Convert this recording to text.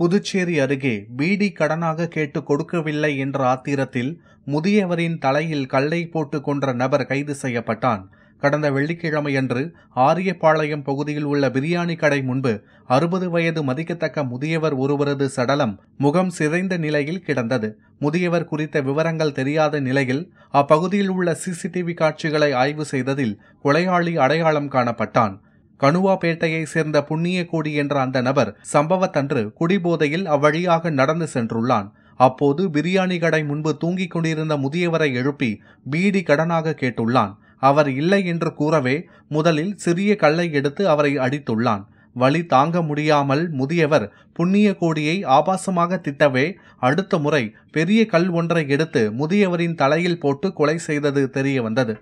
புதுச்சேரி அருகே பீடி கடனாக கேட்டு கொடுக்கவில்லை என்ற ஆத்திரத்தில் முதியவரின் தலையில் கல்லை போட்டு கொன்ற நபர் கைது செய்யப்பட்டான் கடந்த வெள்ளிக்கிழமையன்று ஆரியபாளையம் பகுதியில் உள்ள பிரியாணி கடை முன்பு அறுபது வயது மதிக்கத்தக்க முதியவர் ஒருவரது சடலம் முகம் சிதைந்த நிலையில் கிடந்தது முதியவர் குறித்த விவரங்கள் தெரியாத நிலையில் அப்பகுதியில் உள்ள சிசிடிவி காட்சிகளை ஆய்வு செய்ததில் கொலையாளி அடையாளம் காணப்பட்டான் கணுவாப்பேட்டையைச் சேர்ந்த கோடி என்ற அந்த நபர் சம்பவத்தன்று குடிபோதையில் அவ்வழியாக நடந்து சென்றுள்ளான் அப்போது பிரியாணி கடை முன்பு தூங்கிக் கொண்டிருந்த முதியவரை எழுப்பி பீடி கடனாக கேட்டுள்ளான் அவர் இல்லை என்று கூறவே முதலில் சிறிய கல்லை எடுத்து அவரை அடித்துள்ளான் வழி தாங்க முடியாமல் முதியவர் புண்ணிய கோடியை ஆபாசமாக திட்டவே அடுத்த முறை பெரிய கல் ஒன்றை எடுத்து முதியவரின் தலையில் போட்டு கொலை செய்தது தெரிய வந்தது